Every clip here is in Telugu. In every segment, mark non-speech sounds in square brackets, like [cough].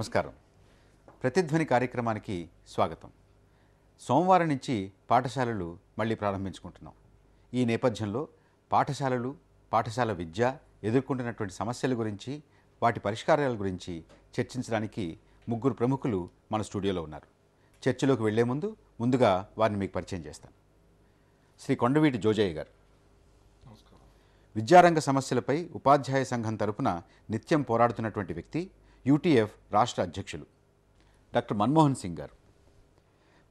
నమస్కారం ప్రతిధ్వని కార్యక్రమానికి స్వాగతం సోమవారం నుంచి పాఠశాలలు మళ్ళీ ప్రారంభించుకుంటున్నాం ఈ నేపథ్యంలో పాఠశాలలు పాఠశాల విద్య ఎదుర్కొంటున్నటువంటి సమస్యల గురించి వాటి పరిష్కారాల గురించి చర్చించడానికి ముగ్గురు ప్రముఖులు మన స్టూడియోలో ఉన్నారు చర్చలోకి వెళ్లే ముందు ముందుగా వారిని మీకు పరిచయం చేస్తాను శ్రీ కొండవీటి జోజయ్య గారు విద్యారంగ సమస్యలపై ఉపాధ్యాయ సంఘం తరపున నిత్యం పోరాడుతున్నటువంటి వ్యక్తి యూటీఎఫ్ రాష్ట్ర అధ్యక్షులు డాక్టర్ మన్మోహన్ సింగ్ గారు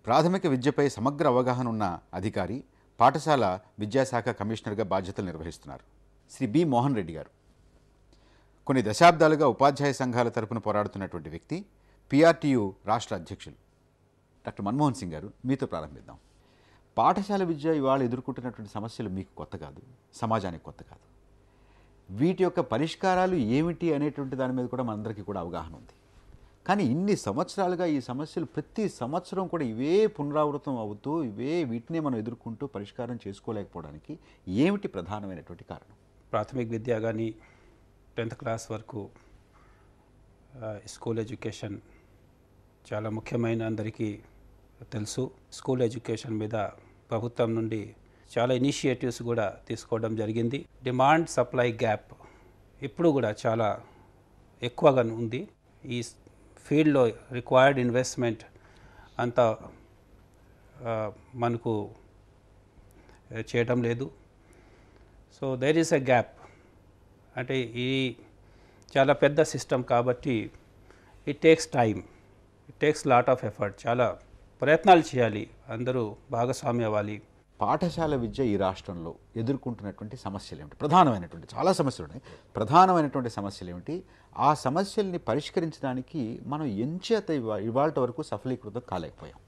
ప్రాథమిక విద్యపై సమగ్ర అవగాహన ఉన్న అధికారి పాఠశాల విద్యాశాఖ కమిషనర్గా బాధ్యతలు నిర్వహిస్తున్నారు శ్రీ బి మోహన్ రెడ్డి గారు కొన్ని దశాబ్దాలుగా ఉపాధ్యాయ సంఘాల తరపున పోరాడుతున్నటువంటి వ్యక్తి పిఆర్టీయు రాష్ట్ర అధ్యక్షులు డాక్టర్ మన్మోహన్ సింగ్ గారు మీతో ప్రారంభిద్దాం పాఠశాల విద్య ఇవాళ ఎదుర్కొంటున్నటువంటి సమస్యలు మీకు కొత్త కాదు సమాజానికి కొత్త కాదు వీటి యొక్క పరిష్కారాలు ఏమిటి అనేటువంటి దాని మీద కూడా మనందరికీ కూడా అవగాహన ఉంది కానీ ఇన్ని సంవత్సరాలుగా ఈ సమస్యలు ప్రతి సంవత్సరం కూడా ఇవే పునరావృతం అవుతూ ఇవే వీటినే మనం ఎదుర్కొంటూ పరిష్కారం చేసుకోలేకపోవడానికి ఏమిటి ప్రధానమైనటువంటి కారణం ప్రాథమిక విద్య కానీ టెన్త్ క్లాస్ వరకు స్కూల్ ఎడ్యుకేషన్ చాలా ముఖ్యమైన అందరికీ తెలుసు స్కూల్ ఎడ్యుకేషన్ మీద ప్రభుత్వం నుండి చాలా ఇనిషియేటివ్స్ కూడా తీసుకోవడం జరిగింది డిమాండ్ సప్లై గ్యాప్ ఇప్పుడు కూడా చాలా ఎక్కువగా ఉంది ఈ ఫీల్డ్లో రిక్వైర్డ్ ఇన్వెస్ట్మెంట్ అంత మనకు చేయటం లేదు so there is a gap అంటే ఈ చాలా పెద్ద సిస్టమ్ కాబట్టి it takes time it takes lot of effort చాలా ప్రయత్నాలు చేయాలి అందరూ భాగస్వామి అవ్వాలి పాఠశాల విద్య ఈ రాష్ట్రంలో ఎదుర్కొంటున్నటువంటి సమస్యలు ఏమిటి ప్రధానమైనటువంటి చాలా సమస్యలు ఉన్నాయి ప్రధానమైనటువంటి సమస్యలు ఏమిటి ఆ సమస్యల్ని పరిష్కరించడానికి మనం ఎంచేత ఇవాళ వరకు సఫలీకృతం కాలేకపోయాం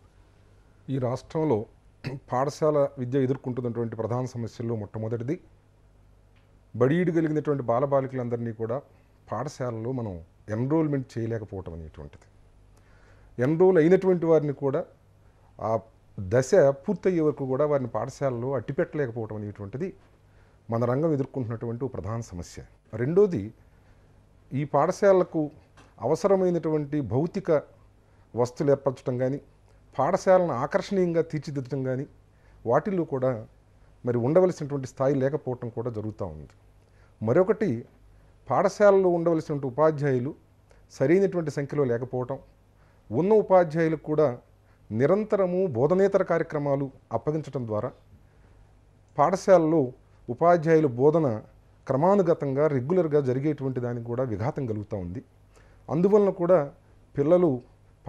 ఈ రాష్ట్రంలో [clears throat] పాఠశాల విద్య ఎదుర్కొంటున్నటువంటి ప్రధాన సమస్యల్లో మొట్టమొదటిది బడీడు కలిగినటువంటి బాలబాలికలందరినీ కూడా పాఠశాలలో మనం ఎన్రోల్మెంట్ చేయలేకపోవటం అనేటువంటిది ఎన్రోల్ అయినటువంటి వారిని కూడా ఆ దశ పూర్తయ్యే వరకు కూడా వారిని పాఠశాలలో అట్టిపెట్టలేకపోవడం అనేటువంటిది మన రంగం ఎదుర్కొంటున్నటువంటి ప్రధాన సమస్య రెండోది ఈ పాఠశాలకు అవసరమైనటువంటి భౌతిక వస్తువులు ఏర్పరచడం కానీ పాఠశాలను ఆకర్షణీయంగా తీర్చిదిద్దడం కానీ వాటిల్లో కూడా మరి ఉండవలసినటువంటి స్థాయి లేకపోవటం కూడా జరుగుతూ ఉంది మరొకటి పాఠశాలలో ఉండవలసినటువంటి ఉపాధ్యాయులు సరైనటువంటి సంఖ్యలో లేకపోవటం ఉన్న ఉపాధ్యాయులకు కూడా నిరంతరము బోధనేతర కార్యక్రమాలు అప్పగించటం ద్వారా పాఠశాలలో ఉపాధ్యాయుల బోధన క్రమానుగతంగా రెగ్యులర్గా జరిగేటువంటి దానికి కూడా విఘాతం కలుగుతూ ఉంది అందువలన కూడా పిల్లలు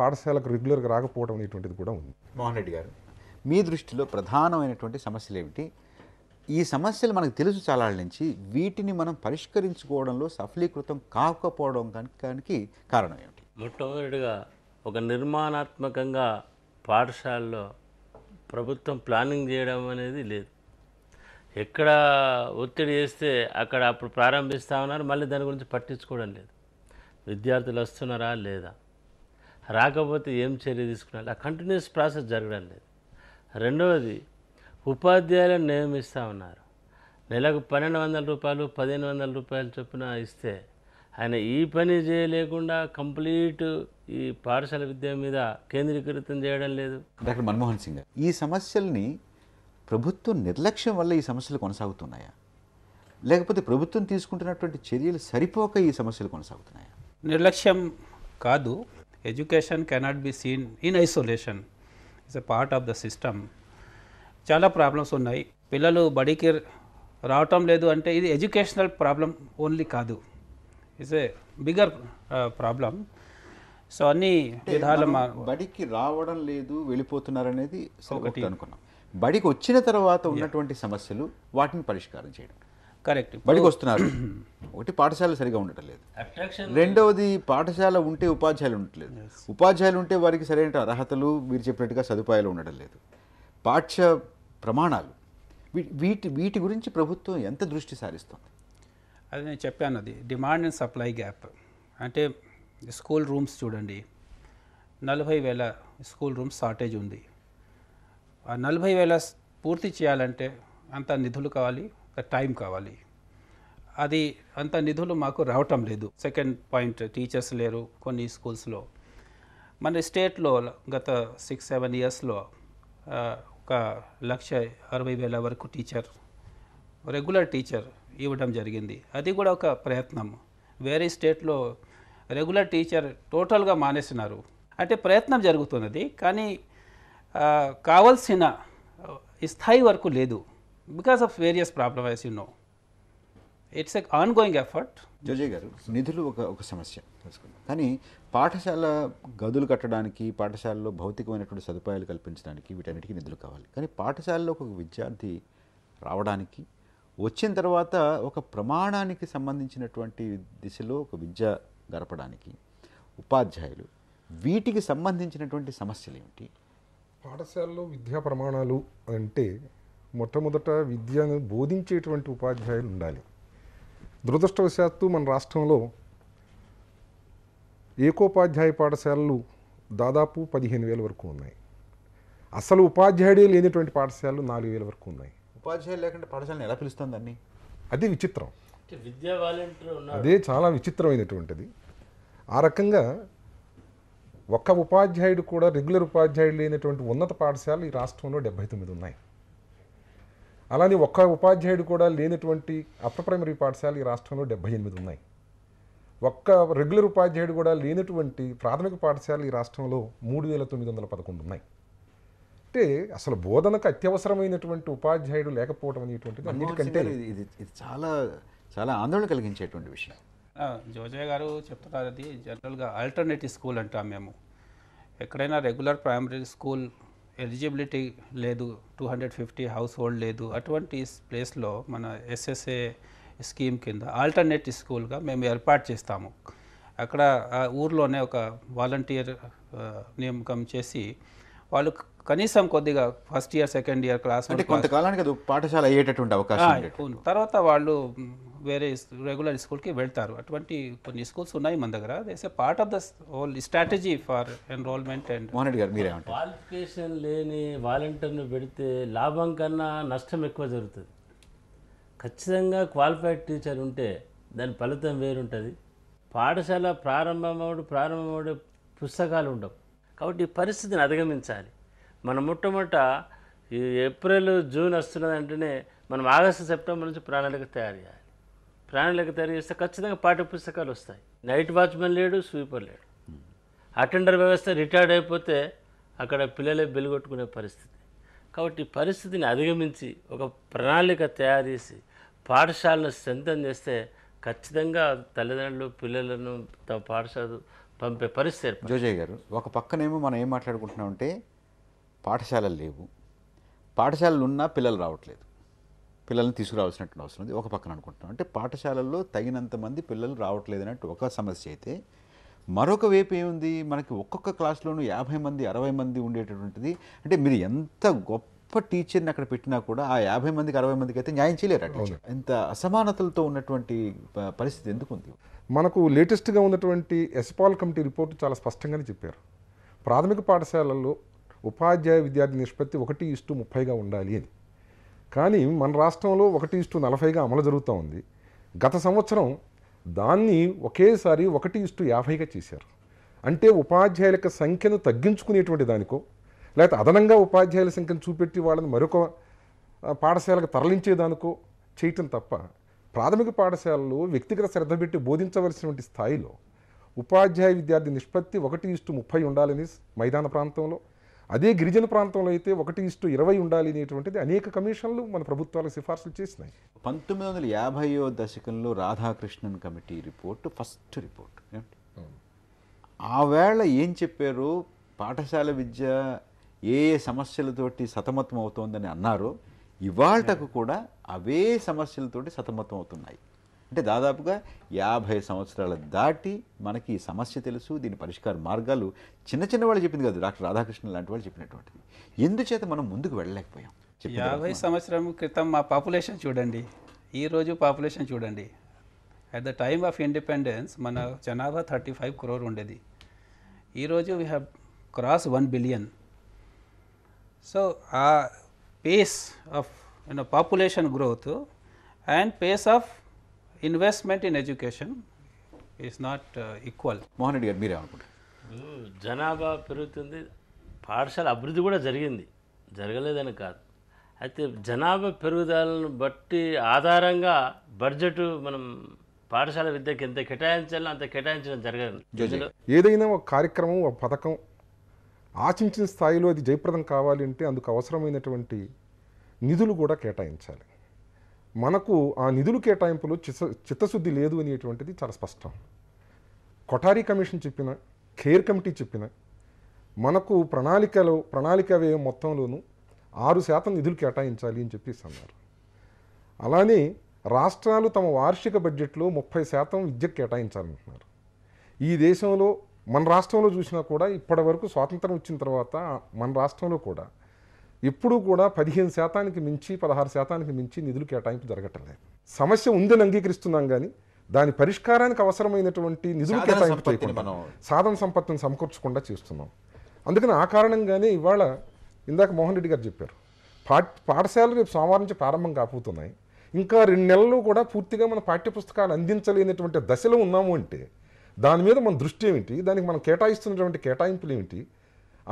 పాఠశాలకు రెగ్యులర్గా రాకపోవడం అనేటువంటిది కూడా ఉంది మోహన్ రెడ్డి గారు మీ దృష్టిలో ప్రధానమైనటువంటి సమస్యలు ఏమిటి ఈ సమస్యలు మనకు తెలుసు చాలా నుంచి వీటిని మనం పరిష్కరించుకోవడంలో సఫలీకృతం కాకపోవడం కానీ కారణం ఏమిటి మొట్టమొదటిగా ఒక నిర్మాణాత్మకంగా పాఠశాలలో ప్రభుత్వం ప్లానింగ్ చేయడం అనేది లేదు ఎక్కడ ఒత్తిడి చేస్తే అక్కడ అప్పుడు ప్రారంభిస్తా ఉన్నారు మళ్ళీ దాని గురించి పట్టించుకోవడం లేదు విద్యార్థులు వస్తున్నారా లేదా రాకపోతే ఏం చర్య తీసుకున్నారు ఆ కంటిన్యూస్ ప్రాసెస్ జరగడం లేదు రెండవది ఉపాధ్యాయులను నియమిస్తూ ఉన్నారు నెలకు పన్నెండు వందల రూపాయలు పదిహేను వందల రూపాయలు చొప్పున ఇస్తే ఆయన ఈ పని చేయలేకుండా కంప్లీట్ ఈ పాఠశాల విద్య మీద కేంద్రీకృతం చేయడం లేదు డాక్టర్ మన్మోహన్ సింగ్ ఈ సమస్యల్ని ప్రభుత్వం నిర్లక్ష్యం వల్ల ఈ సమస్యలు కొనసాగుతున్నాయా లేకపోతే ప్రభుత్వం తీసుకుంటున్నటువంటి చర్యలు సరిపోక ఈ సమస్యలు కొనసాగుతున్నాయా నిర్లక్ష్యం కాదు education cannot be seen in isolation it's a part of the system చాలా ప్రాబ్లమ్స్ ఉన్నాయి పిల్లలు బడికి రావటం లేదు అంటే ఇది ఎడ్యుకేషనల్ ప్రాబ్లం ఓన్లీ కాదు is a bigger problem so అన్ని విధాల బడికి రావడం లేదు వెళ్ళిపోతున్నారు అనేది ఒకటి అనుకున్నాం బడికి వచ్చిన తర్వాత ఉన్నటువంటి సమస్యలు వాటిని పరిష్కారం చేయడం కరెక్ట్ బడికి వస్తున్నారు [clears throat] ఒకటి పాఠశాల సరిగా ఉండటం లేదు రెండవది పాఠశాల ఉంటే ఉపాధ్యాయులు ఉండట్లేదు ఉపాధ్యాయులు ఉంటే వారికి సరైన అర్హతలు మీరు చెప్పినట్టుగా సదుపాయాలు ఉండడం లేదు పాఠ్య ప్రమాణాలు వీటి వీటి గురించి ప్రభుత్వం ఎంత దృష్టి సారిస్తుంది అది నేను చెప్పాను అది డిమాండ్ అండ్ సప్లై గ్యాప్ అంటే స్కూల్ రూమ్స్ చూడండి నలభై వేల స్కూల్ రూమ్స్ షార్టేజ్ ఉంది ఆ నలభై వేల పూర్తి చేయాలంటే అంత నిధులు కావాలి టైం కావాలి అది అంత నిధులు మాకు రావటం లేదు సెకండ్ పాయింట్ టీచర్స్ లేరు కొన్ని స్కూల్స్లో మన స్టేట్లో గత సిక్స్ సెవెన్ ఇయర్స్లో ఒక లక్ష అరవై వేల వరకు టీచర్ రెగ్యులర్ టీచర్ ఇవ్వడం జరిగింది అది కూడా ఒక ప్రయత్నం వేరే స్టేట్లో రెగ్యులర్ టీచర్ టోటల్గా మానేస్తున్నారు అంటే ప్రయత్నం జరుగుతున్నది కానీ కావలసిన స్థాయి వరకు లేదు because of various problem is you know it's an ongoing effort జోజయ్ గారు నిధులు ఒక ఒక సమస్య కానీ పాఠశాల గదులు కట్టడానికి పాఠశాలలో భౌతికమైనటువంటి సదుపాయాలు కల్పించడానికి వీటన్నిటికీ నిధులు కావాలి కానీ పాఠశాలలో ఒక విద్యార్థి రావడానికి వచ్చిన తర్వాత ఒక ప్రమాణానికి సంబంధించినటువంటి దిశలో ఒక విద్య గడపడానికి ఉపాధ్యాయులు వీటికి సంబంధించినటువంటి సమస్యలు ఏమిటి పాఠశాలలో విద్యా ప్రమాణాలు అంటే మొట్టమొదట విద్యను బోధించేటువంటి ఉపాధ్యాయులు ఉండాలి దురదృష్టవశాత్తు మన రాష్ట్రంలో ఏకోపాధ్యాయ పాఠశాలలు దాదాపు పదిహేను వేల వరకు ఉన్నాయి అసలు ఉపాధ్యాయుడే లేనిటువంటి పాఠశాలలు నాలుగు వేల వరకు ఉన్నాయి ఉపాధ్యాయులు లేకుంటే పాఠశాలను ఎలా అన్ని అది విచిత్రం విద్యా వాలంటీర్ అదే చాలా విచిత్రమైనటువంటిది ఆ రకంగా ఒక్క ఉపాధ్యాయుడు కూడా రెగ్యులర్ ఉపాధ్యాయుడు లేనటువంటి ఉన్నత పాఠశాలలు ఈ రాష్ట్రంలో డెబ్బై తొమ్మిది ఉన్నాయి అలానే ఒక్క ఉపాధ్యాయుడు కూడా లేనటువంటి అప్పర్ ప్రైమరీ పాఠశాలలు ఈ రాష్ట్రంలో డెబ్బై ఎనిమిది ఉన్నాయి ఒక్క రెగ్యులర్ ఉపాధ్యాయుడు కూడా లేనటువంటి ప్రాథమిక పాఠశాలలు ఈ రాష్ట్రంలో మూడు వేల తొమ్మిది వందల పదకొండు ఉన్నాయి అంటే అసలు బోధనకు అత్యవసరమైనటువంటి ఉపాధ్యాయుడు లేకపోవడం అనేటువంటిది అన్నిటికంటే ఇది ఇది చాలా చాలా ఆందోళన కలిగించేటువంటి విషయం జోజయ్య గారు చెప్తున్నారు అది జనరల్గా ఆల్టర్నేటివ్ స్కూల్ అంటాం మేము ఎక్కడైనా రెగ్యులర్ ప్రైమరీ స్కూల్ ఎలిజిబిలిటీ లేదు two hundred fifty household లేదు అటువంటి ప్లేస్లో మన ఎస్ఎస్ఏ స్కీమ్ కింద ఆల్టర్నేటివ్ స్కూల్గా మేము ఏర్పాటు చేస్తాము అక్కడ ఆ ఊర్లోనే ఒక వాలంటీర్ నియామకం చేసి వాళ్ళు కనీసం కొద్దిగా first year second year class అంటే కొంతకాలానికి అది పాఠశాల అయ్యేటటువంటి అవకాశం తర్వాత వాళ్ళు వేరే రెగ్యులర్ స్కూల్కి వెళ్తారు అటువంటి కొన్ని స్కూల్స్ ఉన్నాయి మన దగ్గర does part of the whole strategy for enrolment and గారు మీరే క్వాలిఫికేషన్ లేని వాలంటీర్ను పెడితే లాభం కన్నా నష్టం ఎక్కువ జరుగుతుంది ఖచ్చితంగా క్వాలిఫైడ్ టీచర్ ఉంటే దాని ఫలితం వేరుంటుంది పాఠశాల ప్రారంభమవుడు ప్రారంభమవుడే పుస్తకాలు ఉండవు కాబట్టి ఈ పరిస్థితిని అధిగమించాలి మన మొట్టమొదట ఈ ఏప్రిల్ జూన్ వస్తున్నది వెంటనే మనం ఆగస్టు సెప్టెంబర్ నుంచి ప్రణాళిక తయారు చేయాలి ప్రణాళిక తయారు చేస్తే ఖచ్చితంగా పాఠ్యపుస్తకాలు వస్తాయి నైట్ వాచ్మెన్ లేడు స్వీపర్ లేడు అటెండర్ వ్యవస్థ రిటైర్డ్ అయిపోతే అక్కడ పిల్లలే బిల్లుగొట్టుకునే పరిస్థితి కాబట్టి పరిస్థితిని అధిగమించి ఒక ప్రణాళిక తయారు చేసి పాఠశాలను స్ట్రెంగ్తన్ చేస్తే ఖచ్చితంగా తల్లిదండ్రులు పిల్లలను తమ పాఠశాల పంపే పరిస్థితి జోజయ్య గారు ఒక పక్కనేమో మనం ఏం మాట్లాడుకుంటున్నామంటే పాఠశాలలు లేవు పాఠశాలలు ఉన్నా పిల్లలు రావట్లేదు పిల్లల్ని తీసుకురావాల్సినట్టు అవసరం ఉంది ఒక పక్కన అనుకుంటున్నాం అంటే పాఠశాలల్లో తగినంత మంది పిల్లలు రావట్లేదు అన్నట్టు ఒక సమస్య అయితే మరొక వైపు ఏముంది మనకి ఒక్కొక్క క్లాస్లోనూ యాభై మంది అరవై మంది ఉండేటటువంటిది అంటే మీరు ఎంత గొప్ప టీచర్ని అక్కడ పెట్టినా కూడా ఆ యాభై మందికి అరవై మందికి అయితే న్యాయం చేయలేరు అట్లా ఇంత అసమానతలతో ఉన్నటువంటి పరిస్థితి ఎందుకు ఉంది మనకు లేటెస్ట్గా ఉన్నటువంటి ఎస్పాల్ కమిటీ రిపోర్ట్ చాలా స్పష్టంగానే చెప్పారు ప్రాథమిక పాఠశాలల్లో ఉపాధ్యాయ విద్యార్థి నిష్పత్తి ఒకటి ఇష్టు ముప్పైగా ఉండాలి అని కానీ మన రాష్ట్రంలో ఒకటి ఇష్టు నలభైగా అమలు జరుగుతూ ఉంది గత సంవత్సరం దాన్ని ఒకేసారి ఒకటి ఇష్టు యాభైగా చేశారు అంటే ఉపాధ్యాయుల సంఖ్యను తగ్గించుకునేటువంటి దానికో లేకపోతే అదనంగా ఉపాధ్యాయుల సంఖ్యను చూపెట్టి వాళ్ళని మరొక పాఠశాలకు తరలించేదానికో చేయటం తప్ప ప్రాథమిక పాఠశాలలో వ్యక్తిగత శ్రద్ధ పెట్టి బోధించవలసినటువంటి స్థాయిలో ఉపాధ్యాయ విద్యార్థి నిష్పత్తి ఒకటి ఇష్టు ముప్పై ఉండాలని మైదాన ప్రాంతంలో అదే గిరిజన ప్రాంతంలో అయితే ఒకటి ఇస్టు ఇరవై ఉండాలి అనేటువంటిది అనేక కమిషన్లు మన ప్రభుత్వాలకు సిఫార్సులు చేసినాయి పంతొమ్మిది వందల యాభైయో దశకంలో Radhakrishnan committee report first report ఆ వేళ ఏం చెప్పారు పాఠశాల విద్య ఏ ఏ సమస్యలతోటి సతమతం అవుతోందని అన్నారు ఇవాళకు కూడా అవే సమస్యలతోటి సతమతం అవుతున్నాయి అంటే దాదాపుగా యాభై సంవత్సరాలు దాటి మనకి ఈ సమస్య తెలుసు దీని పరిష్కార మార్గాలు చిన్న చిన్న వాళ్ళు చెప్పింది కాదు డాక్టర్ రాధాకృష్ణ లాంటి వాళ్ళు చెప్పినటువంటిది ఎందుచేత మనం ముందుకు వెళ్ళలేకపోయాం యాభై సంవత్సరం క్రితం మా పాపులేషన్ చూడండి ఈరోజు పాపులేషన్ చూడండి at the time of independence మన జనాభా థర్టీ ఫైవ్ క్రోర్ ఉండేది ఈరోజు we have cross one billion so ఆ pace of you know population growth and pace of investment in education is not equal uh, Mohan Reddy garu మీరే జనాభా పెరుగుతుంది పాఠశాల అభివృద్ధి కూడా జరిగింది జరగలేదని కాదు అయితే జనాభా పెరుగుదలను బట్టి ఆధారంగా బడ్జెట్ మనం పాఠశాల విద్యకి ఎంత కేటాయించాలో అంత కేటాయించడం జరగదు ఏదైనా ఒక కార్యక్రమం ఒక పథకం ఆశించిన స్థాయిలో అది జయప్రదం కావాలి అంటే అందుకు అవసరమైనటువంటి నిధులు కూడా కేటాయించాలి మనకు ఆ నిధులు కేటాయింపులో చిత్త చిత్తశుద్ధి లేదు అనేటువంటిది చాలా స్పష్టం కొఠారీ కమిషన్ చెప్పిన కేర్ కమిటీ చెప్పిన మనకు ప్రణాళికలో ప్రణాళిక వ్యయం మొత్తంలోనూ ఆరు శాతం నిధులు కేటాయించాలి అని చెప్పేసి అన్నారు అలానే రాష్ట్రాలు తమ వార్షిక బడ్జెట్లో ముప్పై శాతం విద్యకు కేటాయించాలంటున్నారు ఈ దేశంలో మన రాష్ట్రంలో చూసినా కూడా ఇప్పటి వరకు స్వాతంత్రం వచ్చిన తర్వాత మన రాష్ట్రంలో కూడా ఎప్పుడు కూడా పదిహేను శాతానికి మించి పదహారు శాతానికి మించి నిధులు కేటాయింపు జరగటం లేదు సమస్య ఉందని అంగీకరిస్తున్నాం కానీ దాని పరిష్కారానికి అవసరమైనటువంటి నిధులు కేటాయింపు చేయకుండా సాధన సంపత్తిని సమకూర్చకుండా చేస్తున్నాం అందుకని ఆ కారణంగానే ఇవాళ ఇందాక మోహన్ రెడ్డి గారు చెప్పారు పాఠశాలలు రేపు సోమవారం నుంచి ప్రారంభం కాకపోతున్నాయి ఇంకా రెండు నెలలు కూడా పూర్తిగా మన పాఠ్యపుస్తకాలు అందించలేనటువంటి దశలో ఉన్నాము అంటే దాని మీద మన దృష్టి ఏమిటి దానికి మనం కేటాయిస్తున్నటువంటి కేటాయింపులు ఏమిటి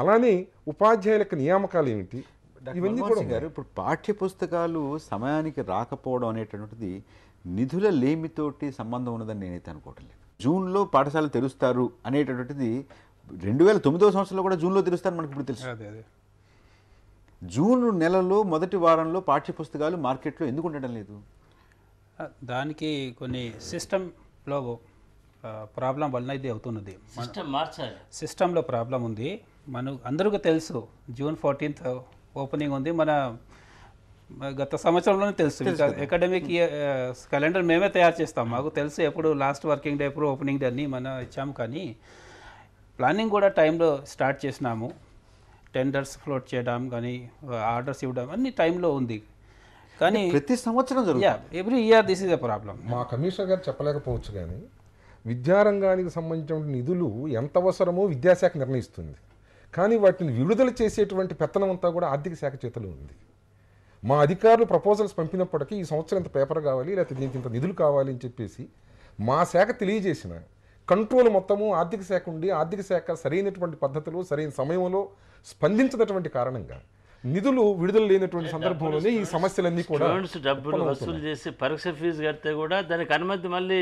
అలానే ఉపాధ్యాయుల యొక్క నియామకాలు ఏమిటి ఇవన్నీ కూడా గారు ఇప్పుడు పాఠ్య పుస్తకాలు సమయానికి రాకపోవడం అనేటటువంటిది నిధుల లేమితోటి సంబంధం ఉన్నదని నేనైతే అనుకోవటం లేదు జూన్లో పాఠశాల తెరుస్తారు అనేటటువంటిది రెండు వేల తొమ్మిదో సంవత్సరంలో కూడా జూన్లో తెరుస్తారు మనకి ఇప్పుడు తెలుసు జూన్ నెలలో మొదటి వారంలో పాఠ్య పుస్తకాలు మార్కెట్లో ఎందుకు ఉండటం లేదు దానికి కొన్ని సిస్టంలో ప్రాబ్లం వలన ఇది అవుతున్నది సిస్టమ్ మార్చాలి సిస్టంలో ప్రాబ్లం ఉంది మనం అందరికీ తెలుసు జూన్ ఫోర్టీన్త్ ఓపెనింగ్ ఉంది మన గత సంవత్సరంలోనే తెలుసు అకాడమిక్ క్యాలెండర్ మేమే తయారు చేస్తాం మాకు తెలుసు ఎప్పుడు లాస్ట్ వర్కింగ్ డే ఎప్పుడు ఓపెనింగ్ డే అని మనం ఇచ్చాము కానీ ప్లానింగ్ కూడా టైంలో స్టార్ట్ చేసినాము టెండర్స్ ఫ్లోట్ చేయడం కానీ ఆర్డర్స్ ఇవ్వడం అన్ని టైంలో ఉంది కానీ ప్రతి సంవత్సరం every year this is a problem మా కమిషనర్ గారు చెప్పలేకపోవచ్చు కానీ విద్యారంగానికి సంబంధించిన నిధులు ఎంత అవసరమో విద్యాశాఖ నిర్ణయిస్తుంది కానీ వాటిని విడుదల చేసేటువంటి పెత్తనం అంతా కూడా ఆర్థిక శాఖ చేతిలో ఉంది మా అధికారులు ప్రపోజల్స్ పంపినప్పటికీ ఈ సంవత్సరం ఇంత పేపర్ కావాలి లేకపోతే దీనికి ఇంత నిధులు కావాలి అని చెప్పేసి మా శాఖ తెలియజేసిన కంట్రోల్ మొత్తము ఆర్థిక శాఖ ఉండి ఆర్థిక శాఖ సరైనటువంటి పద్ధతులు సరైన సమయంలో స్పందించినటువంటి కారణంగా నిధులు విడుదల లేనటువంటి సందర్భంలోనే ఈ సమస్యలన్నీ కూడా డబ్బులు వసూలు చేసి పరీక్ష ఫీజు కడితే కూడా దానికి అనుమతి మళ్ళీ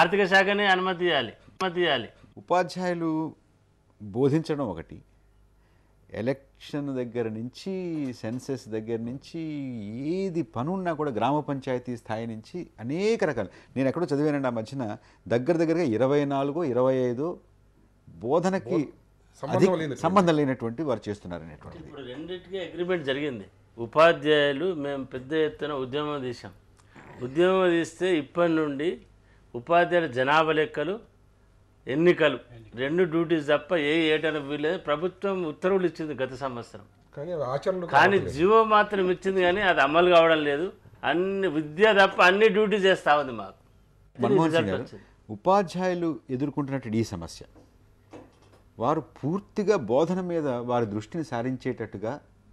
ఆర్థిక శాఖనే అనుమతి ఇవ్వాలి అనుమతి ఇవ్వాలి ఉపాధ్యాయులు బోధించడం ఒకటి ఎలక్షన్ దగ్గర నుంచి సెన్సెస్ దగ్గర నుంచి ఏది పనున్నా కూడా గ్రామ పంచాయతీ స్థాయి నుంచి అనేక రకాలు నేను ఎక్కడో చదివానండి ఆ మధ్యన దగ్గర దగ్గరగా ఇరవై నాలుగు ఇరవై ఐదు బోధనకి సంబంధం లేనటువంటి వారు చేస్తున్నారు అనేటువంటిది రెండింటికి అగ్రిమెంట్ జరిగింది ఉపాధ్యాయులు మేము పెద్ద ఎత్తున ఉద్యమం తీసాం ఉద్యమం తీస్తే ఇప్పటి నుండి ఉపాధ్యాయుల జనాభా లెక్కలు ఎన్నికలు రెండు డ్యూటీస్ తప్ప ఏ ఏటైనా వీలేదు ప్రభుత్వం ఉత్తర్వులు ఇచ్చింది గత సంవత్సరం కానీ జీవో మాత్రం ఇచ్చింది కానీ అది అమలు కావడం లేదు అన్ని విద్య తప్ప అన్ని డ్యూటీ చేస్తా ఉంది మాకు ఉపాధ్యాయులు ఎదుర్కొంటున్నటువంటి ఈ సమస్య వారు పూర్తిగా బోధన మీద వారి దృష్టిని సారించేటట్టుగా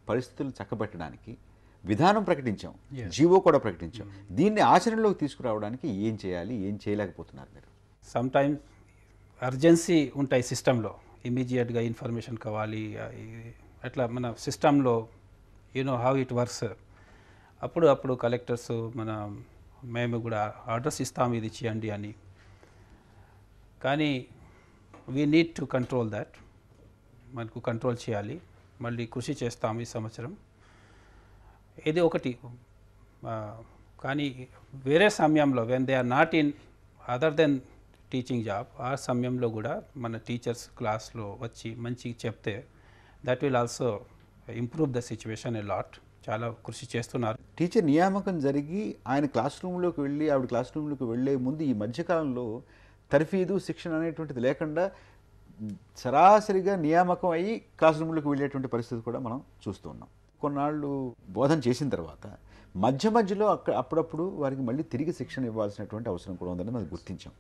పరిస్థితులు చక్కబెట్టడానికి విధానం ప్రకటించాం జీవో కూడా ప్రకటించాం mm. దీన్ని ఆచరణలోకి తీసుకురావడానికి ఏం చేయాలి ఏం చేయలేకపోతున్నారు మీరు సమ్ అర్జెన్సీ ఉంటాయి సిస్టంలో ఇమీడియట్గా ఇన్ఫర్మేషన్ కావాలి అట్లా మన సిస్టంలో యూనో హౌ ఇట్ వర్క్స్ అప్పుడు అప్పుడు కలెక్టర్స్ మన మేము కూడా ఆర్డర్స్ ఇస్తాము ఇది చేయండి అని కానీ we need to control that మనకు కంట్రోల్ చేయాలి మళ్ళీ కృషి చేస్తాము ఈ సంవత్సరం ఇది ఒకటి కానీ వేరే సమయంలో when they are not in other than teaching job ఆ సమయంలో కూడా మన టీచర్స్ క్లాస్లో వచ్చి మంచి చెప్తే that will also improve the situation a lot చాలా కృషి చేస్తున్నారు టీచర్ నియామకం జరిగి ఆయన క్లాస్ రూమ్లోకి వెళ్ళి ఆవిడ క్లాస్ రూమ్లోకి వెళ్ళే ముందు ఈ మధ్యకాలంలో తర్ఫీదు శిక్షణ అనేటువంటిది లేకుండా సరాసరిగా నియామకం అయ్యి క్లాస్ రూమ్లోకి వెళ్ళేటువంటి పరిస్థితి కూడా మనం చూస్తున్నాం కొన్నాళ్ళు బోధన చేసిన తర్వాత మధ్య మధ్యలో అక్కడ అప్పుడప్పుడు వారికి మళ్ళీ తిరిగి శిక్షణ ఇవ్వాల్సినటువంటి అవసరం కూడా ఉందని మనం గుర్తించాం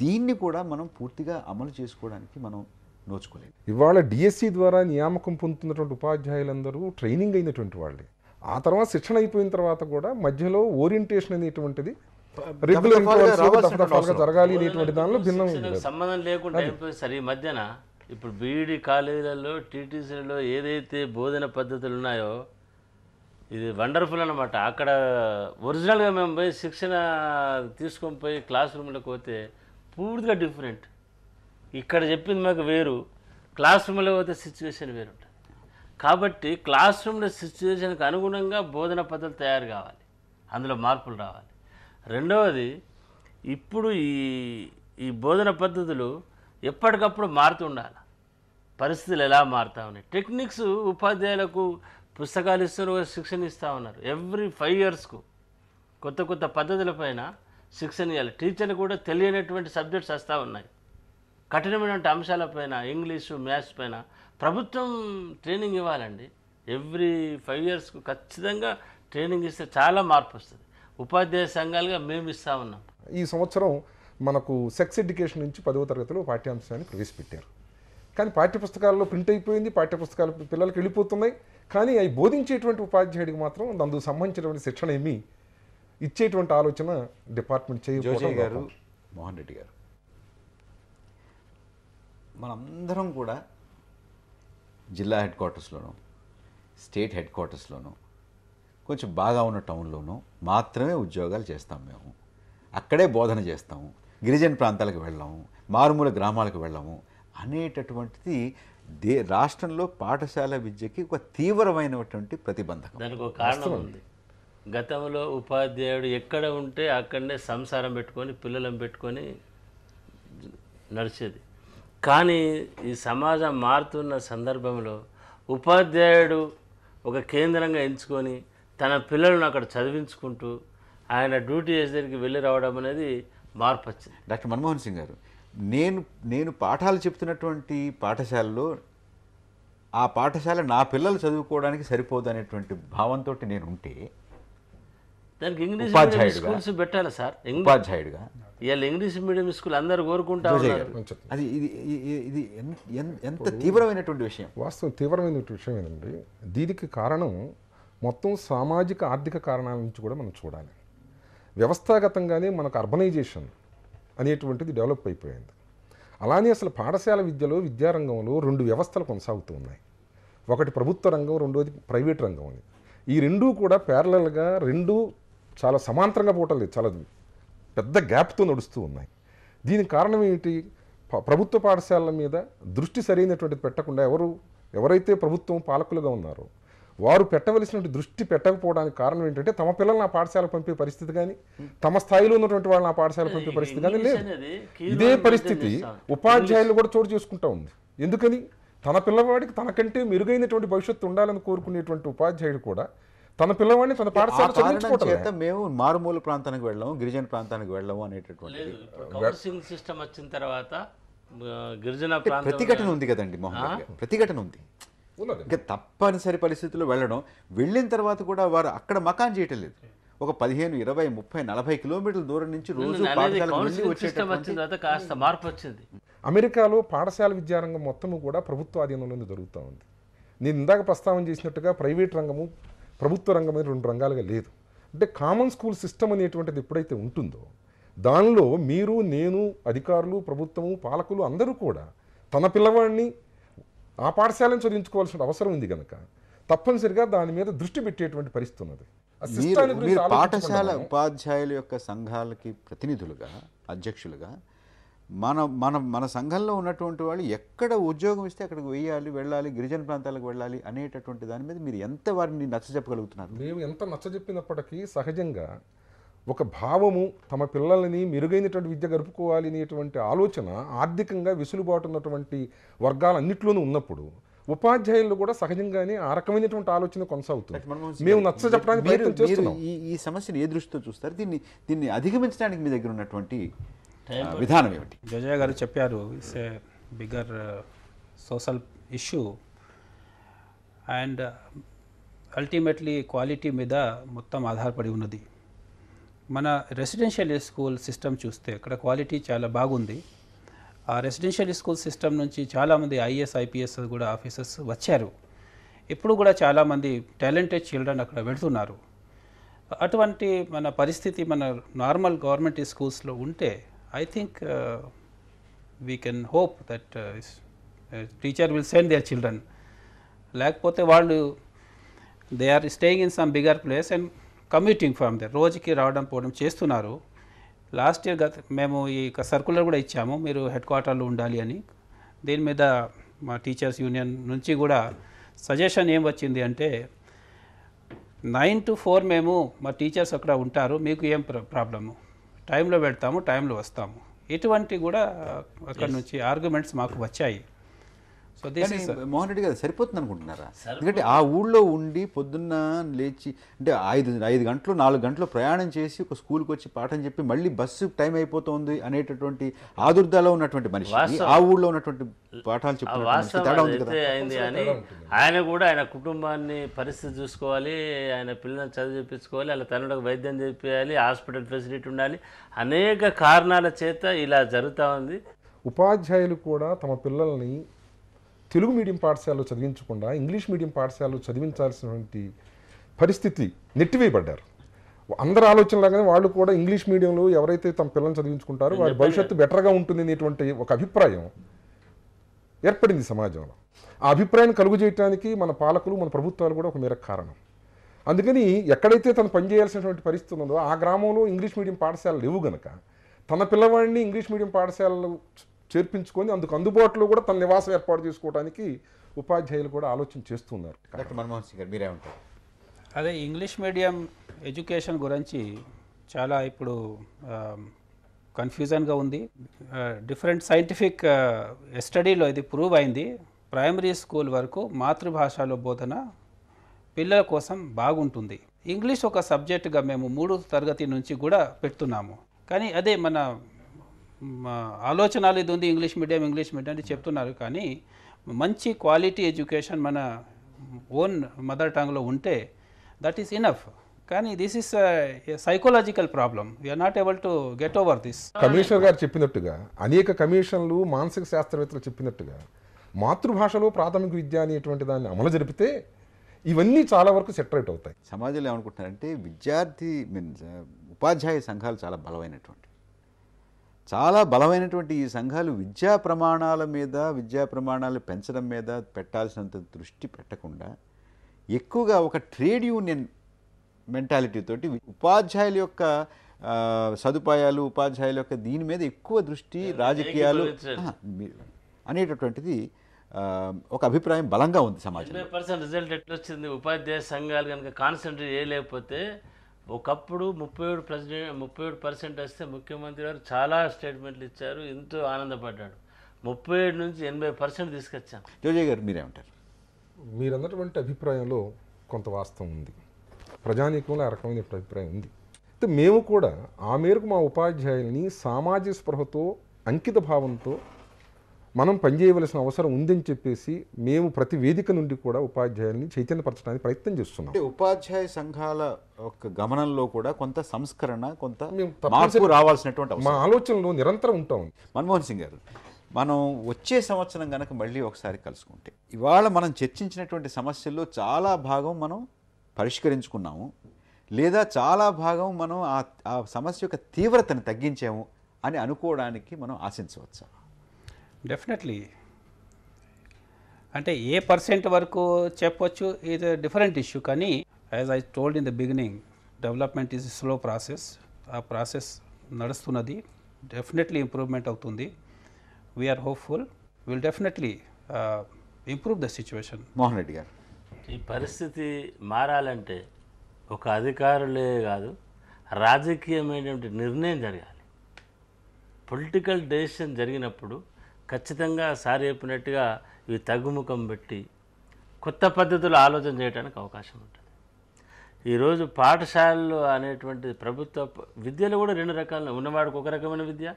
దీన్ని కూడా మనం పూర్తిగా అమలు చేసుకోవడానికి మనం నోచుకోలేదు ఇవాళ డిఎస్సి ద్వారా నియామకం పొందుతున్నటువంటి ఉపాధ్యాయులందరూ ట్రైనింగ్ అయినటువంటి వాళ్ళే ఆ తర్వాత శిక్షణ అయిపోయిన తర్వాత కూడా మధ్యలో ఓరియంటేషన్ అనేటువంటిది రెగ్యులర్ జరగాలి అనేటువంటి దానిలో భిన్నం సంబంధం లేకుండా సరే ఈ మధ్యన ఇప్పుడు బీఈడి కాలేజీలలో టీటీసీలలో ఏదైతే బోధన పద్ధతులు ఉన్నాయో ఇది వండర్ఫుల్ అనమాట అక్కడ ఒరిజినల్గా మేము పోయి శిక్షణ తీసుకొని పోయి క్లాస్ రూమ్లోకి పోతే పూర్తిగా డిఫరెంట్ ఇక్కడ చెప్పింది మాకు వేరు క్లాస్ రూమ్లో పోతే సిచ్యువేషన్ వేరుంటుంది కాబట్టి క్లాస్ రూమ్లో సిచ్యువేషన్కి అనుగుణంగా బోధన పద్ధతులు తయారు కావాలి అందులో మార్పులు రావాలి రెండవది ఇప్పుడు ఈ ఈ బోధన పద్ధతులు ఎప్పటికప్పుడు మారుతూ ఉండాలి పరిస్థితులు ఎలా మారుతూ ఉన్నాయి టెక్నిక్స్ ఉపాధ్యాయులకు పుస్తకాలు ఇస్తున్నారు శిక్షణ ఇస్తూ ఉన్నారు ఎవ్రీ ఫైవ్ ఇయర్స్కు కొత్త కొత్త పద్ధతులపైన శిక్షణ ఇవ్వాలి టీచర్ని కూడా తెలియనటువంటి సబ్జెక్ట్స్ వస్తూ ఉన్నాయి కఠినమైనటువంటి అంశాలపైన ఇంగ్లీషు మ్యాథ్స్ పైన ప్రభుత్వం ట్రైనింగ్ ఇవ్వాలండి ఎవ్రీ ఫైవ్ ఇయర్స్కు ఖచ్చితంగా ట్రైనింగ్ ఇస్తే చాలా మార్పు వస్తుంది ఉపాధ్యాయ సంఘాలుగా మేము ఇస్తా ఉన్నాం ఈ సంవత్సరం మనకు సెక్స్ ఎడ్యుకేషన్ నుంచి పదవ తరగతిలో పాఠ్యాంశాన్ని ప్రవేశపెట్టారు కానీ పాఠ్యపుస్తకాల్లో ప్రింట్ అయిపోయింది పాఠ్యపుస్తకాలు పిల్లలకి వెళ్ళిపోతున్నాయి కానీ అవి బోధించేటువంటి ఉపాధ్యాయుడికి మాత్రం అందుకు సంబంధించినటువంటి శిక్షణ ఏమీ ఇచ్చేటువంటి ఆలోచన డిపార్ట్మెంట్ చేయకపోవడం గారు మోహన్ రెడ్డి గారు మనందరం కూడా జిల్లా హెడ్ క్వార్టర్స్లోనూ స్టేట్ హెడ్ క్వార్టర్స్లోనూ కొంచెం బాగా ఉన్న టౌన్లోనూ మాత్రమే ఉద్యోగాలు చేస్తాం మేము అక్కడే బోధన చేస్తాము గిరిజన ప్రాంతాలకు వెళ్ళాము మారుమూల గ్రామాలకు వెళ్ళాము అనేటటువంటిది దే రాష్ట్రంలో పాఠశాల విద్యకి ఒక తీవ్రమైనటువంటి ప్రతిబంధకం దానికి ఒక కారణం ఉంది గతంలో ఉపాధ్యాయుడు ఎక్కడ ఉంటే అక్కడనే సంసారం పెట్టుకొని పిల్లలను పెట్టుకొని నడిచేది కానీ ఈ సమాజం మారుతున్న సందర్భంలో ఉపాధ్యాయుడు ఒక కేంద్రంగా ఎంచుకొని తన పిల్లలను అక్కడ చదివించుకుంటూ ఆయన డ్యూటీ దగ్గరికి వెళ్ళి రావడం అనేది మార్పు వచ్చింది డాక్టర్ మన్మోహన్ సింగ్ గారు నేను నేను పాఠాలు చెప్తున్నటువంటి పాఠశాలలో ఆ పాఠశాల నా పిల్లలు చదువుకోవడానికి సరిపోదు అనేటువంటి భావంతో నేను ఉంటే దానికి ఇంగ్లీష్ మీడియం స్కూల్స్ పెట్టాలి సార్ ఉపాధ్యాయుడిగా ఇవాళ ఇంగ్లీష్ మీడియం స్కూల్ అందరు కోరుకుంటా అది ఇది ఇది ఎంత తీవ్రమైనటువంటి విషయం వాస్తవం తీవ్రమైనటువంటి విషయం ఏంటండి దీనికి కారణం మొత్తం సామాజిక ఆర్థిక కారణాల నుంచి కూడా మనం చూడాలి వ్యవస్థాగతంగానే మనకు అర్బనైజేషన్ అనేటువంటిది డెవలప్ అయిపోయింది అలానే అసలు పాఠశాల విద్యలో విద్యారంగంలో రెండు వ్యవస్థలు కొనసాగుతూ ఉన్నాయి ఒకటి ప్రభుత్వ రంగం రెండోది ప్రైవేట్ రంగం అని ఈ రెండూ కూడా ప్యారలల్గా రెండు చాలా సమాంతరంగా పోవటం లేదు చాలా పెద్ద గ్యాప్తో నడుస్తూ ఉన్నాయి దీనికి కారణం ఏమిటి ప్రభుత్వ పాఠశాలల మీద దృష్టి సరైనటువంటిది పెట్టకుండా ఎవరు ఎవరైతే ప్రభుత్వం పాలకులుగా ఉన్నారో వారు పెట్టవలసినటువంటి దృష్టి పెట్టకపోవడానికి కారణం ఏంటంటే తమ పిల్లల్ని ఆ పాఠశాల పంపే పరిస్థితి కానీ తమ స్థాయిలో ఉన్నటువంటి వాళ్ళు నా పాఠశాల పంపే పరిస్థితి కానీ లేదు ఇదే పరిస్థితి ఉపాధ్యాయులు కూడా చోటు చేసుకుంటా ఉంది ఎందుకని తన పిల్లవాడికి తనకంటే మెరుగైనటువంటి భవిష్యత్తు ఉండాలని కోరుకునేటువంటి ఉపాధ్యాయుడు కూడా తన పిల్లవాడిని తన పాఠశాల మేము మారుమూల ప్రాంతానికి వెళ్ళాము గిరిజన ప్రాంతానికి వెళ్ళాము అనేటటువంటి కౌన్సిలింగ్ సిస్టమ్ వచ్చిన తర్వాత గిరిజన ప్రతిఘటన ఉంది కదండి మొహన్ ప్రతిఘటన ఉంది ఇంకా తప్పనిసరి పరిస్థితుల్లో వెళ్ళడం వెళ్ళిన తర్వాత కూడా వారు అక్కడ మకాన్ చేయటం లేదు ఒక పదిహేను ఇరవై ముప్పై నలభై కిలోమీటర్ల దూరం నుంచి రోజు మార్పు వచ్చింది అమెరికాలో పాఠశాల విద్యారంగం మొత్తము కూడా ప్రభుత్వ ఆధీనంలోనే జరుగుతూ ఉంది నేను ఇందాక ప్రస్తావన చేసినట్టుగా ప్రైవేట్ రంగము ప్రభుత్వ రంగం అనేది రెండు రంగాలుగా లేదు అంటే కామన్ స్కూల్ సిస్టమ్ అనేటువంటిది ఎప్పుడైతే ఉంటుందో దానిలో మీరు నేను అధికారులు ప్రభుత్వము పాలకులు అందరూ కూడా తన పిల్లవాడిని ఆ పాఠశాలను చదివించుకోవాల్సిన అవసరం ఉంది కనుక తప్పనిసరిగా దాని మీద దృష్టి పెట్టేటువంటి పరిస్థితి ఉన్నది పాఠశాల ఉపాధ్యాయుల యొక్క సంఘాలకి ప్రతినిధులుగా అధ్యక్షులుగా మన మన మన సంఘంలో ఉన్నటువంటి వాళ్ళు ఎక్కడ ఉద్యోగం ఇస్తే అక్కడికి వెయ్యాలి వెళ్ళాలి గిరిజన ప్రాంతాలకు వెళ్ళాలి అనేటటువంటి దాని మీద మీరు ఎంత వారిని చెప్పగలుగుతున్నారు మేము ఎంత నచ్చజెప్పినప్పటికీ సహజంగా ఒక భావము తమ పిల్లలని మెరుగైనటువంటి విద్య గడుపుకోవాలి అనేటువంటి ఆలోచన ఆర్థికంగా వెసులుబాటు ఉన్నటువంటి వర్గాలన్నింటిలోనూ ఉన్నప్పుడు ఉపాధ్యాయులు కూడా సహజంగానే ఆ రకమైనటువంటి ఆలోచన కొనసాగుతుంది మేము నచ్చ చెప్పడానికి ఈ సమస్యను ఏ దృష్టితో చూస్తారు దీన్ని దీన్ని అధిగమించడానికి మీ దగ్గర ఉన్నటువంటి విధానం ఏమిటి జజయ్య గారు చెప్పారు it's a bigger social issue and ultimately quality మీద మొత్తం ఆధారపడి ఉన్నది మన రెసిడెన్షియల్ స్కూల్ సిస్టమ్ చూస్తే ఇక్కడ క్వాలిటీ చాలా బాగుంది ఆ రెసిడెన్షియల్ స్కూల్ సిస్టమ్ నుంచి చాలామంది ఐఏఎస్ ఐపీఎస్ కూడా ఆఫీసర్స్ వచ్చారు ఇప్పుడు కూడా చాలామంది టాలెంటెడ్ చిల్డ్రన్ అక్కడ పెడుతున్నారు అటువంటి మన పరిస్థితి మన నార్మల్ గవర్నమెంట్ స్కూల్స్లో ఉంటే I think uh, we can hope that uh, uh, teacher will send their children. లేకపోతే వాళ్ళు they are staying in some bigger place and commuting from there రోజుకి రావడం పోవడం చేస్తున్నారు లాస్ట్ ఇయర్ గత మేము ఈ సర్కులర్ కూడా ఇచ్చాము మీరు హెడ్ క్వార్టర్లో ఉండాలి అని దీని మీద మా టీచర్స్ యూనియన్ నుంచి కూడా సజెషన్ ఏం వచ్చింది అంటే నైన్ టు ఫోర్ మేము మా టీచర్స్ అక్కడ ఉంటారు మీకు ఏం ప్రాబ్లము టైంలో పెడతాము టైంలో వస్తాము ఇటువంటి కూడా అక్కడ నుంచి ఆర్గ్యుమెంట్స్ మాకు వచ్చాయి మోహన్ రెడ్డి గారు సరిపోతుంది అనుకుంటున్నారా ఎందుకంటే ఆ ఊళ్ళో ఉండి పొద్దున్న లేచి అంటే ఐదు ఐదు గంటలు నాలుగు గంటలు ప్రయాణం చేసి ఒక స్కూల్కి వచ్చి పాఠం చెప్పి మళ్ళీ బస్సు టైం అయిపోతుంది అనేటటువంటి ఆదుర్దాలో ఉన్నటువంటి మనిషి ఆ ఊళ్ళో ఉన్నటువంటి పాఠాలు అని ఆయన కూడా ఆయన కుటుంబాన్ని పరిస్థితి చూసుకోవాలి ఆయన పిల్లల్ని చదువు చెప్పించుకోవాలి అలా తనకు వైద్యం చెప్పేయాలి హాస్పిటల్ ఫెసిలిటీ ఉండాలి అనేక కారణాల చేత ఇలా జరుగుతూ ఉంది ఉపాధ్యాయులు కూడా తమ పిల్లల్ని తెలుగు మీడియం పాఠశాలలో చదివించకుండా ఇంగ్లీష్ మీడియం పాఠశాలలో చదివించాల్సినటువంటి పరిస్థితి నెట్టివేయబడ్డారు అందరు లాగానే వాళ్ళు కూడా ఇంగ్లీష్ మీడియంలో ఎవరైతే తమ పిల్లల్ని చదివించుకుంటారో వారి భవిష్యత్తు బెటర్గా ఉంటుంది అనేటువంటి ఒక అభిప్రాయం ఏర్పడింది సమాజంలో ఆ అభిప్రాయాన్ని కలుగు చేయడానికి మన పాలకులు మన ప్రభుత్వాలు కూడా ఒక మేరకు కారణం అందుకని ఎక్కడైతే తను పనిచేయాల్సినటువంటి పరిస్థితి ఉందో ఆ గ్రామంలో ఇంగ్లీష్ మీడియం పాఠశాలలు లేవు గనక తన పిల్లవాడిని ఇంగ్లీష్ మీడియం పాఠశాలలో చేర్పించుకొని అందుకు అందుబాటులో కూడా తన నివాసం ఏర్పాటు చేసుకోవడానికి ఉపాధ్యాయులు కూడా ఆలోచన చేస్తున్నారు డాక్టర్ మన్మోహన్ సింగ్ గారు మీరేమంటారు అదే ఇంగ్లీష్ మీడియం ఎడ్యుకేషన్ గురించి చాలా ఇప్పుడు కన్ఫ్యూజన్గా ఉంది డిఫరెంట్ సైంటిఫిక్ స్టడీలో ఇది ప్రూవ్ అయింది ప్రైమరీ స్కూల్ వరకు మాతృభాషలో బోధన పిల్లల కోసం బాగుంటుంది ఇంగ్లీష్ ఒక సబ్జెక్టుగా మేము మూడు తరగతి నుంచి కూడా పెడుతున్నాము కానీ అదే మన ఆలోచనలు ఇది ఉంది ఇంగ్లీష్ మీడియం ఇంగ్లీష్ మీడియం అని చెప్తున్నారు కానీ మంచి క్వాలిటీ ఎడ్యుకేషన్ మన ఓన్ మదర్ టంగ్లో ఉంటే దట్ ఈస్ ఇనఫ్ కానీ this is psychological problem we are not able to get over this commissioner గారు చెప్పినట్టుగా అనేక కమిషన్లు మానసిక శాస్త్రవేత్తలు చెప్పినట్టుగా మాతృభాషలో ప్రాథమిక విద్య అనేటువంటి దాన్ని అమలు జరిపితే ఇవన్నీ చాలా వరకు సెటరేట్ అవుతాయి సమాజంలో ఏమనుకుంటున్నారంటే విద్యార్థి ఉపాధ్యాయ సంఘాలు చాలా బలమైనటువంటి చాలా బలమైనటువంటి ఈ సంఘాలు విద్యా ప్రమాణాల మీద విద్యా ప్రమాణాలు పెంచడం మీద పెట్టాల్సినంత దృష్టి పెట్టకుండా ఎక్కువగా ఒక ట్రేడ్ యూనియన్ మెంటాలిటీతోటి ఉపాధ్యాయుల యొక్క సదుపాయాలు ఉపాధ్యాయుల యొక్క దీని మీద ఎక్కువ దృష్టి రాజకీయాలు అనేటటువంటిది ఒక అభిప్రాయం బలంగా ఉంది సమాజంలో పర్సెంట్ రిజల్ట్ ఎట్లొచ్చింది ఉపాధ్యాయ సంఘాలు కనుక కాన్సన్ట్రేట్ చేయలేకపోతే ఒకప్పుడు ముప్పై ఏడు ప్రెసిడెంట్ ముప్పై ఏడు పర్సెంట్ వస్తే ముఖ్యమంత్రి గారు చాలా స్టేట్మెంట్లు ఇచ్చారు ఎంతో ఆనందపడ్డాడు ముప్పై ఏడు నుంచి ఎనభై పర్సెంట్ తీసుకొచ్చాం జోజయ్ గారు మీరేమంటారు అన్నటువంటి అభిప్రాయంలో కొంత వాస్తవం ఉంది ప్రజానీకంలో ఆ రకమైన అభిప్రాయం ఉంది అయితే మేము కూడా ఆ మేరకు మా ఉపాధ్యాయుల్ని సామాజిక స్పృహతో అంకిత భావంతో మనం పనిచేయవలసిన అవసరం ఉందని చెప్పేసి మేము ప్రతి వేదిక నుండి కూడా ఉపాధ్యాయుల్ని చైతన్యపరచడానికి ప్రయత్నం చేస్తున్నాం ఉపాధ్యాయ సంఘాల ఒక గమనంలో కూడా కొంత సంస్కరణ కొంత మార్పు రావాల్సినటువంటి మా ఆలోచనలో నిరంతరం ఉంటాం మన్మోహన్ సింగ్ గారు మనం వచ్చే సంవత్సరం కనుక మళ్ళీ ఒకసారి కలుసుకుంటే ఇవాళ మనం చర్చించినటువంటి సమస్యల్లో చాలా భాగం మనం పరిష్కరించుకున్నాము లేదా చాలా భాగం మనం ఆ సమస్య యొక్క తీవ్రతను తగ్గించాము అని అనుకోవడానికి మనం ఆశించవచ్చు డెఫినెట్లీ అంటే ఏ పర్సెంట్ వరకు చెప్పవచ్చు ఇది డిఫరెంట్ ఇష్యూ కానీ as I told in the beginning development is slow process ఆ ప్రాసెస్ నడుస్తున్నది డెఫినెట్లీ ఇంప్రూవ్మెంట్ అవుతుంది we are hopeful will definitely improve the situation Mohan Reddy గారు ఈ పరిస్థితి మారాలంటే ఒక అధికారులే కాదు రాజకీయమైనటువంటి నిర్ణయం జరగాలి పొలిటికల్ డెసిషన్ జరిగినప్పుడు ఖచ్చితంగా సారేపినట్టుగా ఇవి తగ్గుముఖం పెట్టి కొత్త పద్ధతులు ఆలోచన చేయడానికి అవకాశం ఉంటుంది ఈరోజు పాఠశాలలు అనేటువంటి ప్రభుత్వ విద్యలు కూడా రెండు రకాలు ఉన్నవాడికి ఒక రకమైన విద్య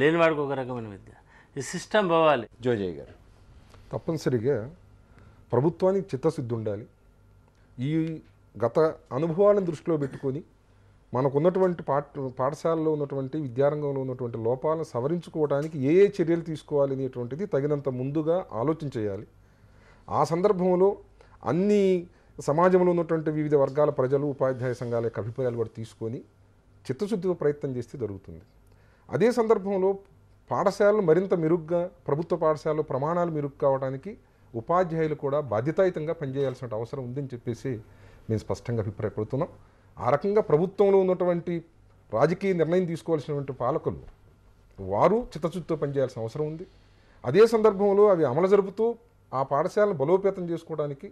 లేనివాడికి ఒక రకమైన విద్య ఈ సిస్టమ్ పోవాలి జోజయ్య గారు తప్పనిసరిగా ప్రభుత్వానికి చిత్తశుద్ధి ఉండాలి ఈ గత అనుభవాలను దృష్టిలో పెట్టుకొని మనకు ఉన్నటువంటి పాఠ పాఠశాలలో ఉన్నటువంటి విద్యారంగంలో ఉన్నటువంటి లోపాలను సవరించుకోవడానికి ఏ ఏ చర్యలు తీసుకోవాలి అనేటువంటిది తగినంత ముందుగా ఆలోచన చేయాలి ఆ సందర్భంలో అన్ని సమాజంలో ఉన్నటువంటి వివిధ వర్గాల ప్రజలు ఉపాధ్యాయ సంఘాల యొక్క అభిప్రాయాలు కూడా తీసుకొని చిత్తశుద్ధితో ప్రయత్నం చేస్తే జరుగుతుంది అదే సందర్భంలో పాఠశాలలు మరింత మెరుగ్గా ప్రభుత్వ పాఠశాలలో ప్రమాణాలు మెరుగు కావడానికి ఉపాధ్యాయులు కూడా బాధ్యతాయుతంగా పనిచేయాల్సిన అవసరం ఉందని చెప్పేసి మేము స్పష్టంగా అభిప్రాయపడుతున్నాం ఆ రకంగా ప్రభుత్వంలో ఉన్నటువంటి రాజకీయ నిర్ణయం తీసుకోవాల్సినటువంటి పాలకులు వారు చిత్తశుద్ధితో పనిచేయాల్సిన అవసరం ఉంది అదే సందర్భంలో అవి అమలు జరుపుతూ ఆ పాఠశాలను బలోపేతం చేసుకోవడానికి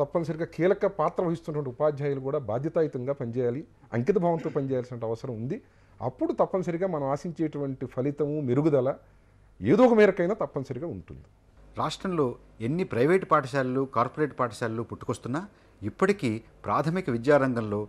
తప్పనిసరిగా కీలక పాత్ర వహిస్తున్నటువంటి ఉపాధ్యాయులు కూడా బాధ్యతాయుతంగా పనిచేయాలి అంకిత భావంతో పనిచేయాల్సిన అవసరం ఉంది అప్పుడు తప్పనిసరిగా మనం ఆశించేటువంటి ఫలితము మెరుగుదల ఏదో ఒక మేరకైనా తప్పనిసరిగా ఉంటుంది రాష్ట్రంలో ఎన్ని ప్రైవేటు పాఠశాలలు కార్పొరేట్ పాఠశాలలు పుట్టుకొస్తున్నా ఇప్పటికీ ప్రాథమిక విద్యారంగంలో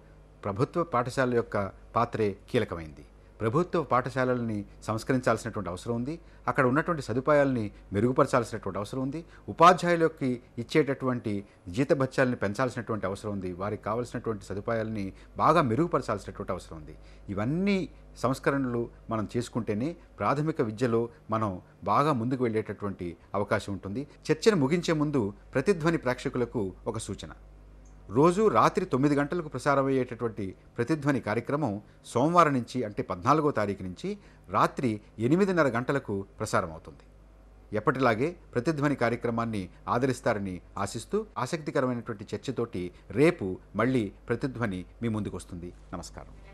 ప్రభుత్వ పాఠశాల యొక్క పాత్రే కీలకమైంది ప్రభుత్వ పాఠశాలల్ని సంస్కరించాల్సినటువంటి అవసరం ఉంది అక్కడ ఉన్నటువంటి సదుపాయాలని మెరుగుపరచాల్సినటువంటి అవసరం ఉంది ఉపాధ్యాయులకి ఇచ్చేటటువంటి జీతభత్యాలని పెంచాల్సినటువంటి అవసరం ఉంది వారికి కావాల్సినటువంటి సదుపాయాలని బాగా మెరుగుపరచాల్సినటువంటి అవసరం ఉంది ఇవన్నీ సంస్కరణలు మనం చేసుకుంటేనే ప్రాథమిక విద్యలో మనం బాగా ముందుకు వెళ్ళేటటువంటి అవకాశం ఉంటుంది చర్చను ముగించే ముందు ప్రతిధ్వని ప్రేక్షకులకు ఒక సూచన రోజు రాత్రి తొమ్మిది గంటలకు ప్రసారమయ్యేటటువంటి ప్రతిధ్వని కార్యక్రమం సోమవారం నుంచి అంటే పద్నాలుగో తారీఖు నుంచి రాత్రి ఎనిమిదిన్నర గంటలకు ప్రసారం అవుతుంది ఎప్పటిలాగే ప్రతిధ్వని కార్యక్రమాన్ని ఆదరిస్తారని ఆశిస్తూ ఆసక్తికరమైనటువంటి చర్చతోటి రేపు మళ్ళీ ప్రతిధ్వని మీ ముందుకు వస్తుంది నమస్కారం